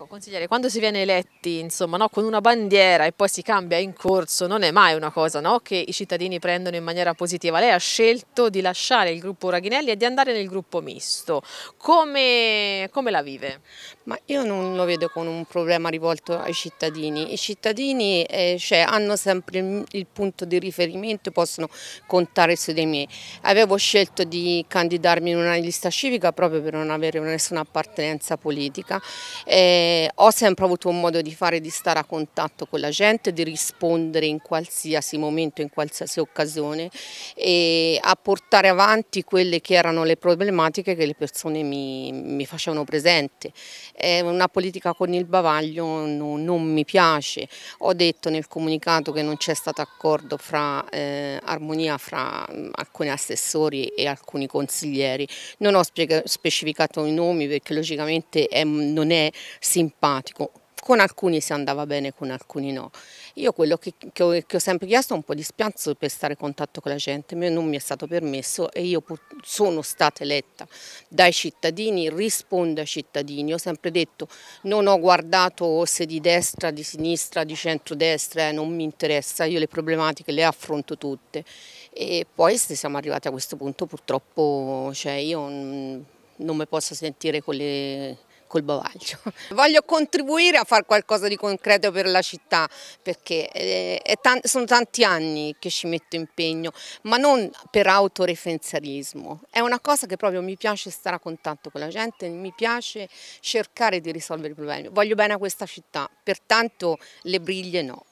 Ecco, consigliere, quando si viene eletti insomma, no, con una bandiera e poi si cambia in corso, non è mai una cosa no, che i cittadini prendono in maniera positiva. Lei ha scelto di lasciare il gruppo Raghinelli e di andare nel gruppo misto. Come, come la vive? Ma io non lo vedo con un problema rivolto ai cittadini. I cittadini eh, cioè, hanno sempre il punto di riferimento e possono contare su di me. Avevo scelto di candidarmi in una lista civica proprio per non avere nessuna appartenenza politica. Eh, ho sempre avuto un modo di fare, di stare a contatto con la gente, di rispondere in qualsiasi momento, in qualsiasi occasione e a portare avanti quelle che erano le problematiche che le persone mi, mi facevano presente. Eh, una politica con il bavaglio no, non mi piace, ho detto nel comunicato che non c'è stato accordo fra eh, armonia fra alcuni assessori e alcuni consiglieri, non ho specificato i nomi perché logicamente è, non è si simpatico, con alcuni si andava bene, con alcuni no. Io quello che, che, ho, che, ho, sempre chiesto è un po' di spiazzo per stare in contatto con la gente, non mi è stato permesso e io sono stata eletta dai cittadini, rispondo ai cittadini. Ho sempre detto non ho guardato se di destra, di sinistra, di centrodestra, eh, non mi interessa, io le problematiche le affronto tutte. E poi se siamo arrivati a questo punto purtroppo cioè, io non mi posso sentire con le col bavaglio. Voglio contribuire a fare qualcosa di concreto per la città perché eh, tanti, sono tanti anni che ci metto impegno, ma non per autoreferenzialismo. È una cosa che proprio mi piace stare a contatto con la gente, mi piace cercare di risolvere i problemi. Voglio bene a questa città, pertanto le briglie no.